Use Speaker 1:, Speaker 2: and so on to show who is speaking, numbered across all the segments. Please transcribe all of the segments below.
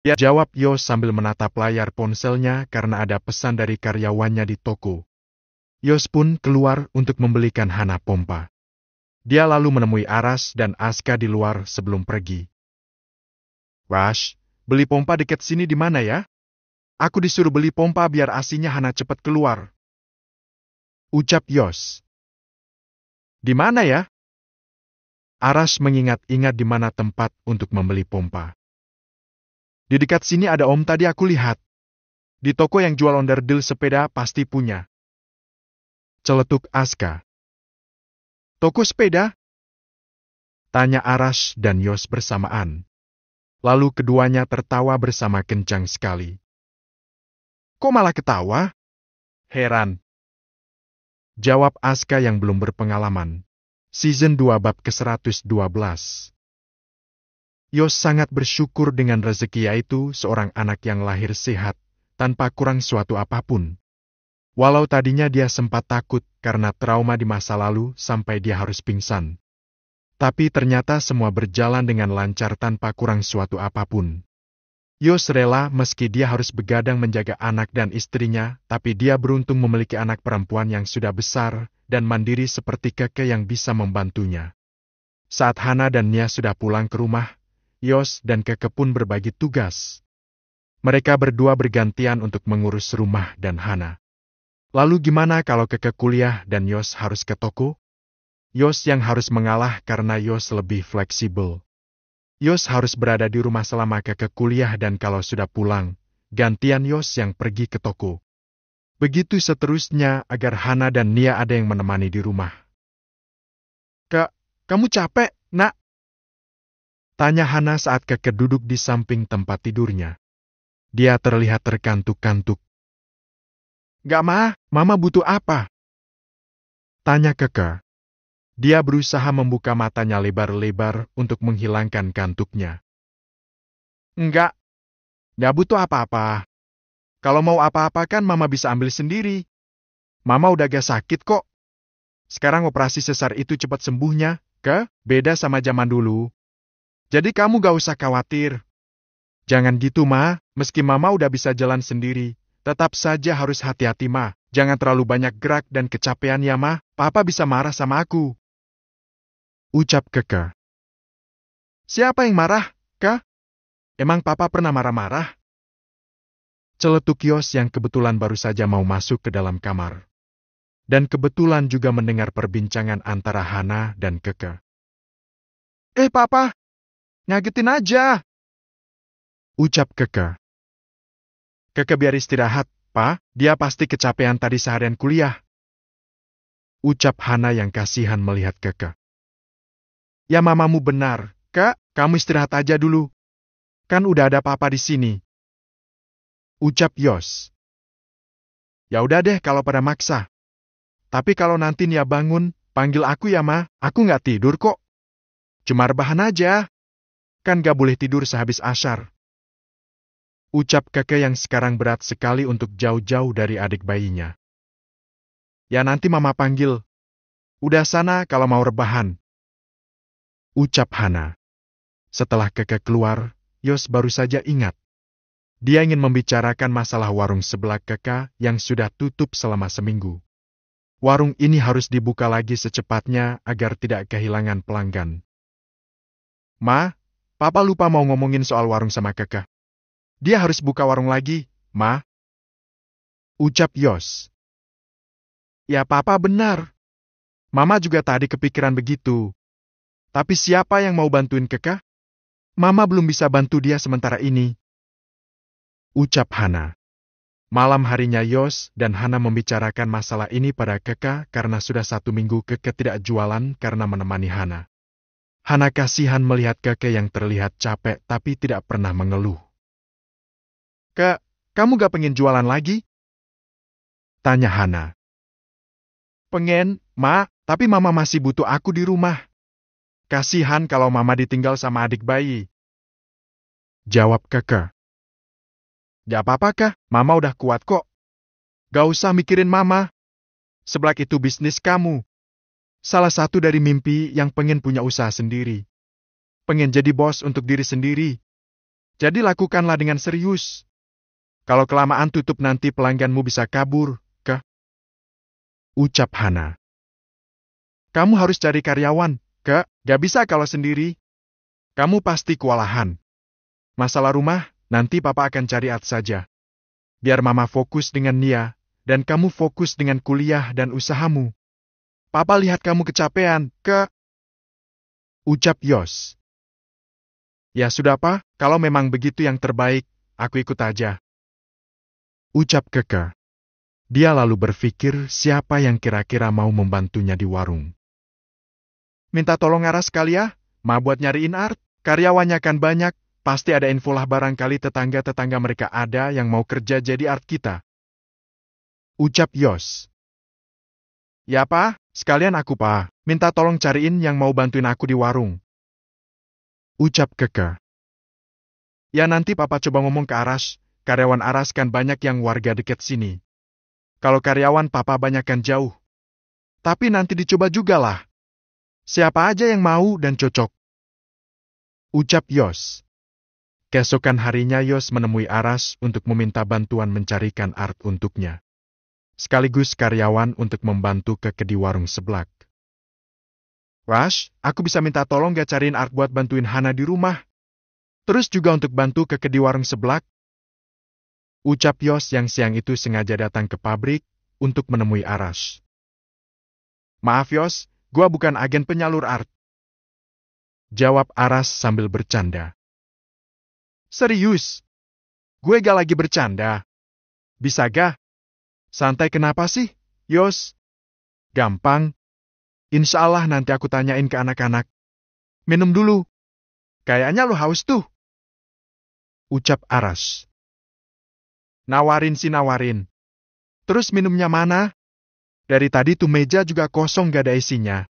Speaker 1: Ya jawab Yo sambil menatap layar ponselnya karena ada pesan dari karyawannya di toko. Yos pun keluar untuk membelikan Hana pompa. Dia lalu menemui Aras dan Aska di luar sebelum pergi.
Speaker 2: Wash, beli pompa dekat sini di mana ya? Aku disuruh beli pompa biar asinya Hana cepat keluar. Ucap Yos. Di mana ya? Aras mengingat-ingat di mana tempat untuk membeli pompa. Di dekat sini ada om tadi aku lihat. Di toko yang jual onderdil sepeda pasti punya. Celetuk Aska. Toko sepeda? Tanya Aras dan Yos bersamaan. Lalu keduanya tertawa bersama kencang sekali. Kok malah ketawa? Heran. Jawab Aska yang belum berpengalaman. Season 2 bab ke-112. Yos sangat
Speaker 1: bersyukur dengan rezeki yaitu seorang anak yang lahir sehat, tanpa kurang suatu apapun. Walau tadinya dia sempat takut karena trauma di masa lalu sampai dia harus pingsan. Tapi ternyata semua berjalan dengan lancar tanpa kurang suatu apapun. Yos rela meski dia harus begadang menjaga anak dan istrinya, tapi dia beruntung memiliki anak perempuan yang sudah besar dan mandiri seperti keke yang bisa membantunya. Saat Hana dan Nia sudah pulang ke rumah, Yos dan Keke pun berbagi tugas. Mereka berdua bergantian untuk mengurus rumah dan Hana. Lalu gimana kalau Keke kuliah dan Yos harus ke toko? Yos yang harus mengalah karena Yos lebih fleksibel. Yos harus berada di rumah selama Keke kuliah dan kalau sudah pulang, gantian Yos yang pergi ke toko.
Speaker 2: Begitu seterusnya agar Hana dan Nia ada yang menemani di rumah. Kak, kamu capek, nak? Tanya Hana saat keke duduk di samping tempat tidurnya. Dia terlihat terkantuk-kantuk. Gak ma, mama butuh apa? Tanya keke.
Speaker 1: Dia berusaha membuka matanya lebar-lebar untuk menghilangkan kantuknya.
Speaker 2: Enggak, gak butuh apa-apa. Kalau mau apa-apa kan mama bisa ambil sendiri. Mama udah gak sakit kok. Sekarang operasi
Speaker 1: sesar itu cepat sembuhnya, ke? Beda sama zaman dulu, jadi kamu gak usah khawatir. Jangan gitu, Ma. Meski Mama udah bisa jalan sendiri, tetap saja harus hati-hati, Ma. Jangan terlalu banyak gerak dan kecapean ya, Ma. Papa bisa marah sama
Speaker 2: aku. Ucap Keke. Siapa yang marah, Kak? Emang Papa pernah marah-marah? Celetuk kios yang kebetulan
Speaker 1: baru saja mau masuk ke dalam kamar. Dan kebetulan juga mendengar perbincangan
Speaker 2: antara Hana dan Keke. Eh, Papa, Ngagetin aja. Ucap Keke. Keke biar istirahat, Pa. Dia pasti kecapean tadi seharian kuliah. Ucap Hana yang kasihan melihat Keke. Ya mamamu benar, Kak. Kamu istirahat aja dulu. Kan udah ada papa di sini. Ucap Yos. Ya udah deh kalau pada maksa. Tapi kalau nanti Nia bangun, panggil
Speaker 1: aku ya ma, aku nggak tidur kok. Cuma rebahan aja. Kan gak boleh tidur sehabis asar. Ucap kakek yang sekarang berat sekali untuk jauh-jauh
Speaker 2: dari adik bayinya. Ya nanti mama panggil. Udah sana kalau mau rebahan. Ucap Hana. Setelah kakek keluar,
Speaker 1: Yos baru saja ingat. Dia ingin membicarakan masalah warung sebelah kakek yang sudah tutup selama seminggu. Warung ini harus dibuka lagi secepatnya agar tidak kehilangan pelanggan. Ma, Papa lupa mau
Speaker 2: ngomongin soal warung sama keke. Dia harus buka warung lagi, Ma. Ucap Yos. Ya papa benar. Mama juga tadi kepikiran begitu. Tapi siapa yang mau bantuin keke? Mama belum bisa
Speaker 1: bantu dia sementara ini. Ucap Hana. Malam harinya Yos dan Hana membicarakan masalah ini pada Keka karena sudah satu minggu Keke tidak jualan karena menemani Hana. Hana kasihan melihat kakek yang terlihat capek tapi
Speaker 2: tidak pernah mengeluh. Kak, kamu gak pengen jualan lagi? Tanya Hana. Pengen, Ma, tapi Mama masih butuh aku di rumah. Kasihan kalau Mama ditinggal sama adik bayi. Jawab kakek. Gak apa-apa kah, Mama udah kuat kok. Gak usah mikirin Mama. Seblak itu bisnis kamu, Salah
Speaker 1: satu dari mimpi yang pengen punya usaha sendiri. Pengen jadi bos untuk diri sendiri.
Speaker 2: Jadi lakukanlah dengan serius. Kalau kelamaan tutup nanti pelangganmu bisa kabur, ke? Ucap Hana. Kamu harus cari karyawan, ke? Gak bisa kalau sendiri. Kamu pasti kewalahan.
Speaker 1: Masalah rumah, nanti papa akan cari at saja. Biar mama fokus dengan
Speaker 2: Nia, dan kamu fokus dengan kuliah dan usahamu. Papa lihat kamu kecapean, ke... Ucap Yos. Ya sudah pa, kalau memang begitu yang terbaik, aku ikut aja. Ucap Keke.
Speaker 1: Dia lalu berpikir siapa yang kira-kira mau membantunya di warung. Minta tolong arah sekali ya, ma buat nyariin art, karyawannya kan banyak, pasti ada info lah barangkali tetangga-tetangga mereka ada yang mau kerja jadi art kita.
Speaker 2: Ucap Yos. Ya pa, sekalian aku pa, minta tolong cariin yang mau bantuin aku di warung. Ucap keke.
Speaker 1: Ya nanti papa coba ngomong ke Aras, karyawan Aras kan banyak yang warga deket sini.
Speaker 2: Kalau karyawan papa banyak kan jauh. Tapi nanti dicoba juga lah. Siapa aja yang mau dan cocok. Ucap Yos.
Speaker 1: Kesokan harinya Yos menemui Aras untuk meminta bantuan mencarikan art untuknya sekaligus karyawan untuk membantu ke kedi warung seblak. Rush, aku bisa minta tolong gak ya cariin art buat bantuin Hana di rumah? Terus juga untuk bantu ke kedi warung seblak? Ucap Yos yang siang itu sengaja datang ke pabrik untuk menemui Arash. Maaf Yos, gua
Speaker 2: bukan agen penyalur art. Jawab Aras sambil bercanda. Serius? Gue gak lagi bercanda. Bisa gak? Santai kenapa sih, Yos? Gampang. Insya Allah nanti aku tanyain ke anak-anak. Minum dulu. Kayaknya lu haus tuh. Ucap Aras. Nawarin sih nawarin. Terus minumnya mana? Dari tadi tuh meja juga kosong gak ada isinya.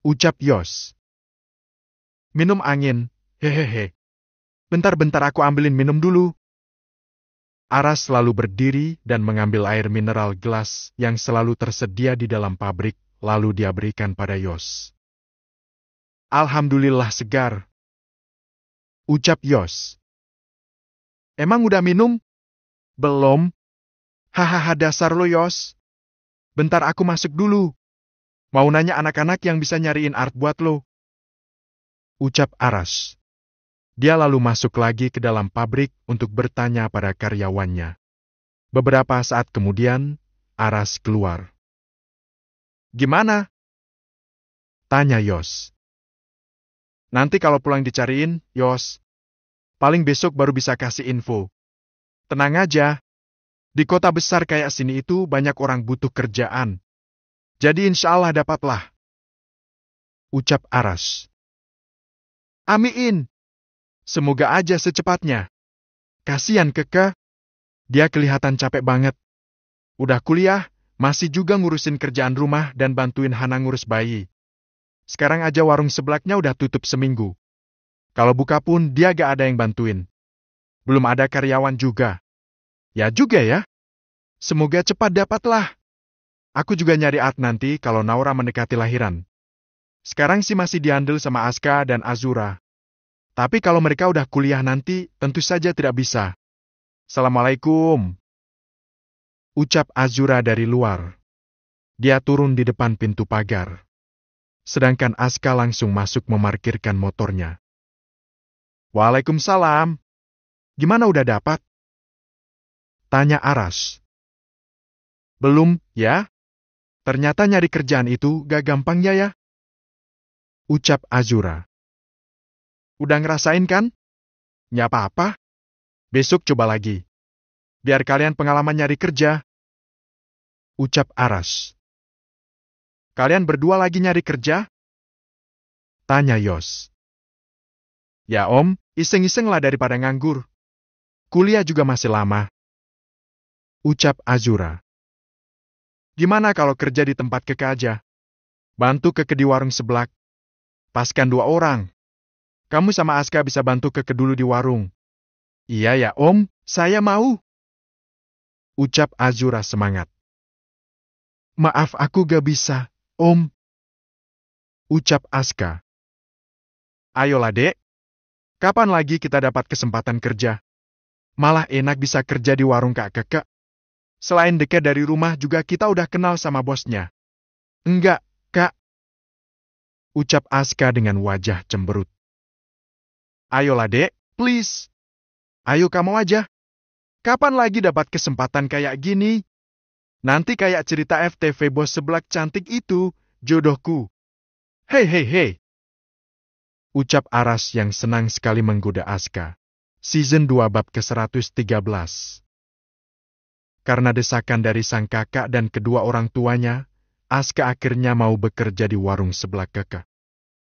Speaker 2: Ucap Yos. Minum angin. Hehehe. Bentar-bentar aku ambilin minum dulu. Aras selalu berdiri
Speaker 1: dan mengambil air mineral gelas yang selalu tersedia di dalam pabrik, lalu dia berikan
Speaker 2: pada Yos. Alhamdulillah segar. Ucap Yos. Emang udah minum? Belum. Hahaha dasar lo Yos. Bentar aku masuk dulu. Mau nanya anak-anak yang bisa nyariin art buat lo. Ucap Aras.
Speaker 1: Dia lalu masuk lagi ke dalam pabrik untuk bertanya pada karyawannya. Beberapa
Speaker 2: saat kemudian, Aras keluar. Gimana? Tanya Yos. Nanti kalau pulang dicariin, Yos. Paling besok baru bisa kasih info. Tenang aja. Di kota besar kayak sini itu banyak orang butuh kerjaan. Jadi insya Allah dapatlah. Ucap Aras. Amin. Semoga aja secepatnya. Kasian keke. Dia kelihatan capek banget.
Speaker 1: Udah kuliah, masih juga ngurusin kerjaan rumah dan bantuin Hana ngurus bayi. Sekarang aja warung sebelaknya udah tutup seminggu. Kalau buka pun dia gak ada yang bantuin. Belum ada karyawan juga. Ya juga ya. Semoga cepat dapatlah. Aku juga nyari art nanti kalau Naura mendekati lahiran. Sekarang sih masih diandel sama Aska dan Azura. Tapi kalau mereka udah kuliah nanti, tentu saja tidak bisa. Assalamualaikum. Ucap Azura dari luar. Dia turun di depan pintu pagar.
Speaker 2: Sedangkan Aska langsung masuk memarkirkan motornya. Waalaikumsalam. Gimana udah dapat? Tanya Aras. Belum, ya? Ternyata nyari kerjaan itu gak gampang ya ya? Ucap Azura. Udah ngerasain kan? Nggak apa-apa. Besok coba lagi. Biar kalian pengalaman nyari kerja. Ucap Aras. Kalian berdua lagi nyari kerja? Tanya Yos. Ya om, iseng iseng lah daripada nganggur. Kuliah juga masih lama. Ucap Azura. Gimana kalau kerja di tempat keke aja? Bantu keke di warung sebelak. Paskan dua orang. Kamu sama Aska bisa bantu keke dulu di warung. Iya ya om, saya mau. Ucap Azura semangat. Maaf aku gak bisa, om. Ucap Aska. Ayolah dek, kapan lagi kita dapat kesempatan kerja? Malah enak bisa kerja di warung kak keke. Selain dekat dari rumah juga kita udah kenal sama bosnya. Enggak, kak. Ucap Aska dengan wajah cemberut. Ayolah dek, please. Ayo kamu aja. Kapan lagi dapat kesempatan kayak
Speaker 1: gini? Nanti kayak cerita FTV bos seblak cantik itu, jodohku.
Speaker 2: Hei hei hei. Ucap Aras yang senang sekali menggoda Aska. Season 2 bab ke-113. Karena
Speaker 1: desakan dari sang kakak dan kedua orang tuanya, Aska akhirnya mau bekerja di warung sebelah kakak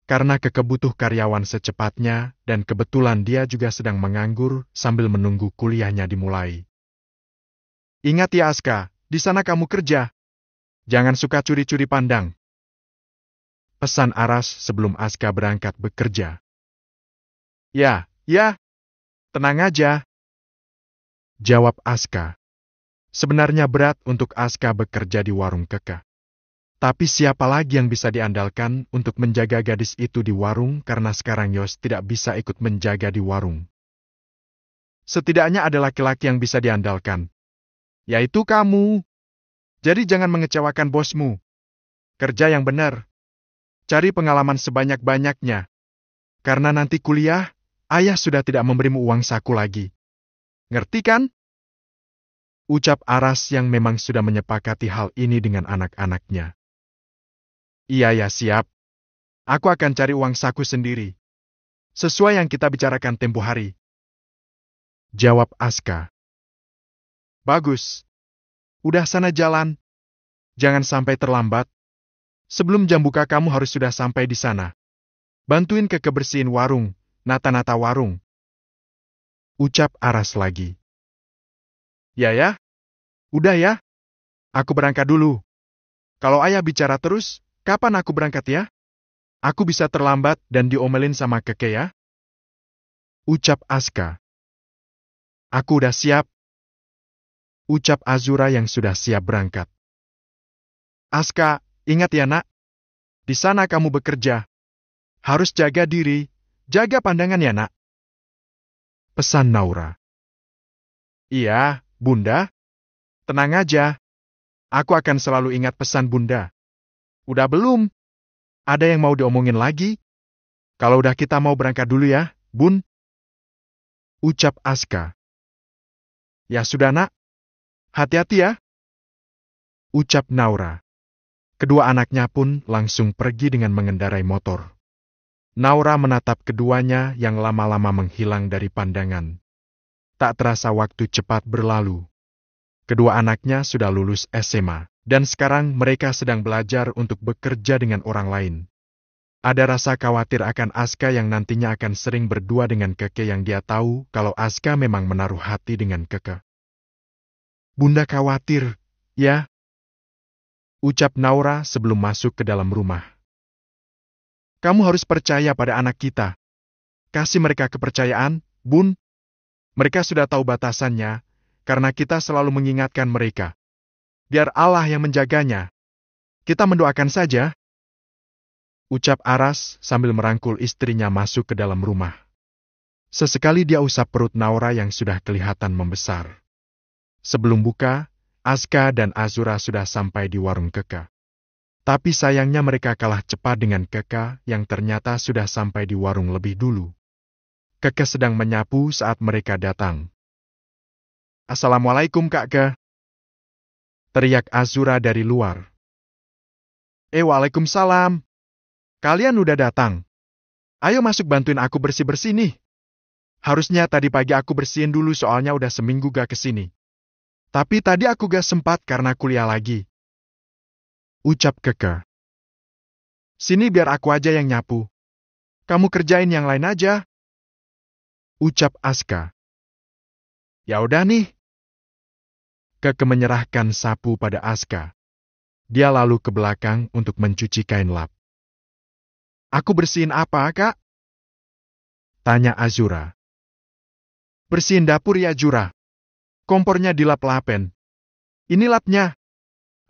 Speaker 1: karena kekebutuh karyawan secepatnya dan kebetulan dia juga sedang menganggur sambil menunggu kuliahnya dimulai. Ingat ya Aska, di sana kamu kerja. Jangan suka curi-curi pandang.
Speaker 2: Pesan Aras sebelum Aska berangkat bekerja. Ya, ya. Tenang aja. Jawab Aska. Sebenarnya berat untuk Aska bekerja di warung Keka. Tapi siapa lagi yang bisa
Speaker 1: diandalkan untuk menjaga gadis itu di warung karena sekarang Yos tidak bisa ikut menjaga di
Speaker 2: warung. Setidaknya ada laki-laki yang bisa diandalkan. Yaitu kamu. Jadi jangan mengecewakan bosmu. Kerja yang benar. Cari pengalaman sebanyak-banyaknya. Karena nanti kuliah, ayah sudah tidak memberimu uang saku lagi. Ngerti kan? Ucap
Speaker 1: Aras yang memang sudah menyepakati hal ini dengan anak-anaknya. Iya ya
Speaker 2: siap. Aku akan cari uang saku sendiri. Sesuai yang kita bicarakan tempo hari. Jawab Aska. Bagus. Udah sana jalan. Jangan sampai terlambat. Sebelum jam buka kamu harus sudah sampai di sana. Bantuin ke kebersihin warung, nata-nata warung. Ucap Aras lagi. Ya ya? Udah ya? Aku berangkat dulu. Kalau ayah bicara terus, Kapan aku berangkat ya? Aku bisa terlambat dan diomelin sama keke ya? Ucap Aska. Aku udah siap. Ucap Azura yang sudah siap berangkat. Aska, ingat ya nak. Di sana kamu bekerja. Harus jaga diri, jaga pandangan ya nak. Pesan Naura. Iya, bunda. Tenang aja. Aku akan selalu ingat pesan bunda. Udah belum? Ada yang mau diomongin lagi? Kalau udah kita mau berangkat dulu ya, Bun. Ucap Aska. Ya sudah nak. Hati-hati ya. Ucap Naura. Kedua anaknya pun langsung
Speaker 1: pergi dengan mengendarai motor. Naura menatap keduanya yang lama-lama menghilang dari pandangan. Tak terasa waktu cepat berlalu. Kedua anaknya sudah lulus SMA. Dan sekarang mereka sedang belajar untuk bekerja dengan orang lain. Ada rasa khawatir akan Aska yang nantinya akan sering berdua dengan Keke yang dia tahu kalau Aska memang menaruh hati dengan Keke.
Speaker 2: Bunda khawatir, ya? Ucap Naura sebelum masuk ke dalam rumah. Kamu harus percaya pada anak kita. Kasih mereka kepercayaan,
Speaker 1: Bun. Mereka sudah tahu batasannya, karena kita selalu mengingatkan mereka biar Allah yang menjaganya. Kita mendoakan saja. Ucap Aras sambil merangkul istrinya masuk ke dalam rumah. Sesekali dia usap perut Naura yang sudah kelihatan membesar. Sebelum buka, Aska dan Azura sudah sampai di warung Keka. Tapi sayangnya mereka kalah cepat dengan Keka yang ternyata sudah sampai di warung lebih dulu. Keke sedang
Speaker 2: menyapu saat mereka datang. Assalamualaikum Kak Ke teriak Azura dari luar. Eh waalaikumsalam. Kalian udah datang. Ayo masuk bantuin aku bersih-bersih nih. Harusnya tadi pagi aku bersihin dulu soalnya udah seminggu gak kesini. Tapi tadi aku gak sempat karena kuliah lagi. Ucap keke. Sini biar aku aja yang nyapu. Kamu kerjain yang lain aja. Ucap Aska. Ya udah nih, Keke menyerahkan sapu pada Aska. Dia lalu ke belakang untuk mencuci kain lap. Aku bersihin apa, Kak? Tanya Azura. Bersihin dapur ya, Jura. Kompornya dilap lapen. Ini lapnya.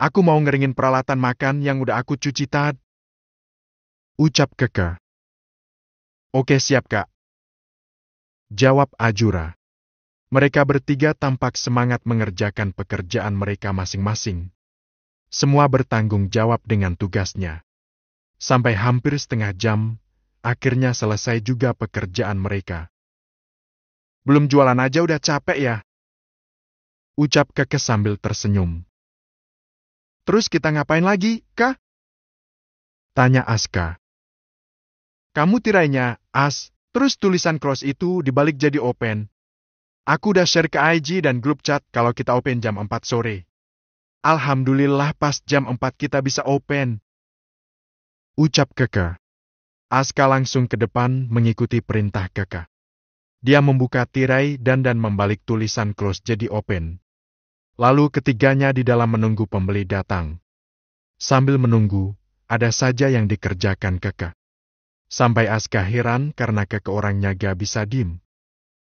Speaker 2: Aku mau ngeringin peralatan makan yang udah aku cuci tad. Ucap Keke. Oke siap, Kak. Jawab Ajura. Mereka bertiga tampak semangat mengerjakan pekerjaan
Speaker 1: mereka masing-masing. Semua bertanggung jawab dengan tugasnya. Sampai hampir setengah jam, akhirnya selesai juga pekerjaan mereka.
Speaker 2: Belum jualan aja udah capek ya? Ucap Keke sambil tersenyum. Terus kita ngapain lagi, kah? Tanya Aska. Kamu tirainya, As, terus tulisan cross itu
Speaker 1: dibalik jadi open, Aku udah share ke IG dan grup chat kalau kita open jam 4 sore.
Speaker 2: Alhamdulillah pas jam 4 kita bisa open. Ucap Keke. Aska langsung ke depan mengikuti perintah Keke.
Speaker 1: Dia membuka tirai dan dan membalik tulisan close jadi open. Lalu ketiganya di dalam menunggu pembeli datang. Sambil menunggu, ada saja yang dikerjakan Keke. Sampai Aska heran karena Keke orangnya gak bisa dim.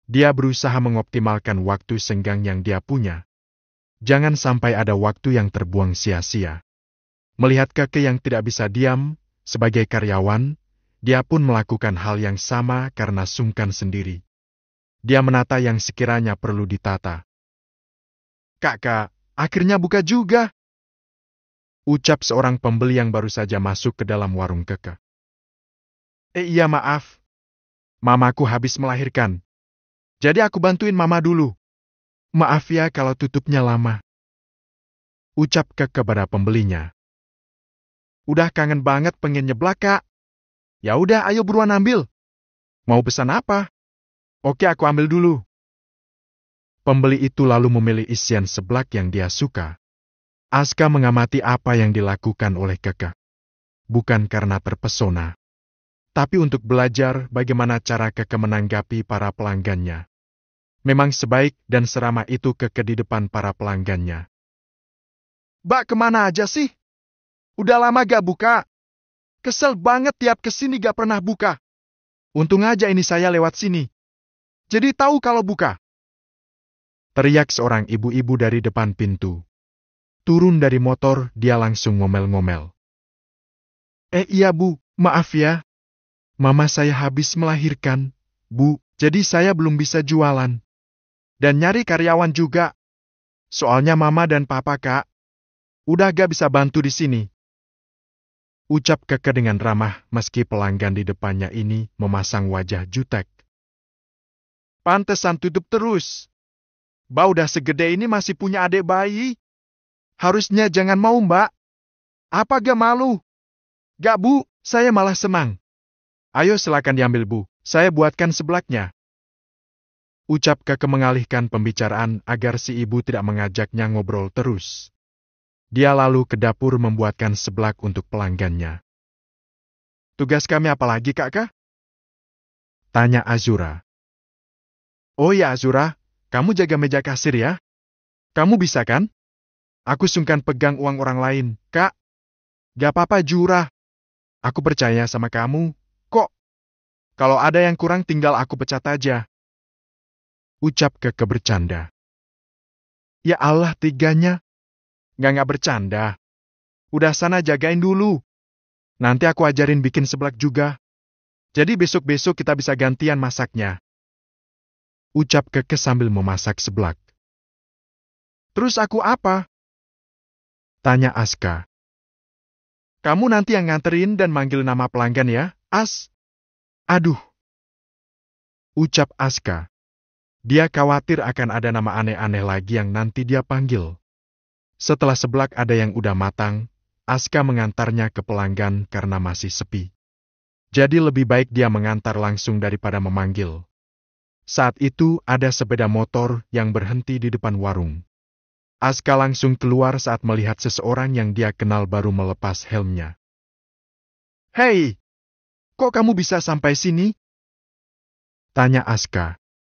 Speaker 1: Dia berusaha mengoptimalkan waktu senggang yang dia punya. Jangan sampai ada waktu yang terbuang sia-sia. Melihat kakek yang tidak bisa diam, sebagai karyawan, dia pun melakukan hal yang sama karena sungkan sendiri. Dia menata yang sekiranya perlu ditata. Kakak, akhirnya buka juga. Ucap seorang pembeli yang baru saja masuk ke dalam
Speaker 2: warung keke. Eh iya maaf. Mamaku habis melahirkan. Jadi aku bantuin mama dulu. Maaf ya kalau tutupnya lama. Ucap ke kepada pembelinya. Udah kangen banget pengen nyeblak, Kak. Ya udah, ayo buruan ambil. Mau pesan apa? Oke, aku ambil dulu. Pembeli itu lalu memilih isian seblak yang dia
Speaker 1: suka. Aska mengamati apa yang dilakukan oleh kakak. Bukan karena terpesona, tapi untuk belajar bagaimana cara Keke menanggapi para
Speaker 2: pelanggannya. Memang sebaik dan seramah itu Keke di depan para pelanggannya. Mbak kemana aja sih? Udah lama gak buka. Kesel banget tiap kesini gak pernah buka. Untung aja ini saya lewat sini. Jadi tahu kalau buka. Teriak seorang ibu-ibu dari depan pintu. Turun dari motor, dia langsung ngomel-ngomel. Eh iya bu, maaf ya, Mama saya habis melahirkan, Bu, jadi saya belum bisa jualan. Dan nyari karyawan juga. Soalnya mama dan papa kak, udah gak bisa bantu di sini. Ucap kakak
Speaker 1: dengan ramah meski pelanggan di depannya ini memasang wajah jutek.
Speaker 2: Pantesan tutup terus. Bau udah segede ini masih punya adik bayi. Harusnya jangan mau mbak. Apa gak malu? Gak bu, saya malah senang. Ayo silakan diambil bu, saya buatkan sebelaknya.
Speaker 1: Ucap kakek mengalihkan pembicaraan agar si ibu tidak mengajaknya ngobrol
Speaker 2: terus. Dia lalu ke dapur membuatkan sebelak untuk pelanggannya. Tugas kami apa lagi, kakak? Tanya Azura. Oh ya, Azura, kamu jaga meja kasir ya? Kamu bisa kan? Aku sungkan pegang uang orang lain, kak. Gak apa-apa, Jura. Aku percaya sama kamu, kalau ada yang kurang tinggal aku pecat aja. Ucap Keke bercanda. Ya Allah tiganya. Nggak nggak bercanda. Udah sana jagain dulu. Nanti aku
Speaker 1: ajarin bikin seblak juga. Jadi besok-besok kita bisa gantian masaknya.
Speaker 2: Ucap Keke sambil memasak seblak. Terus aku apa? Tanya Aska. Kamu nanti yang nganterin dan manggil nama pelanggan ya, As. Aduh! Ucap Aska.
Speaker 1: Dia khawatir akan ada nama aneh-aneh lagi yang nanti dia panggil. Setelah sebelak ada yang udah matang, Aska mengantarnya ke pelanggan karena masih sepi. Jadi lebih baik dia mengantar langsung daripada memanggil. Saat itu ada sepeda motor yang berhenti di depan warung. Aska langsung
Speaker 2: keluar saat melihat seseorang yang dia kenal baru melepas helmnya. Hei! Kok kamu bisa sampai sini? Tanya Aska.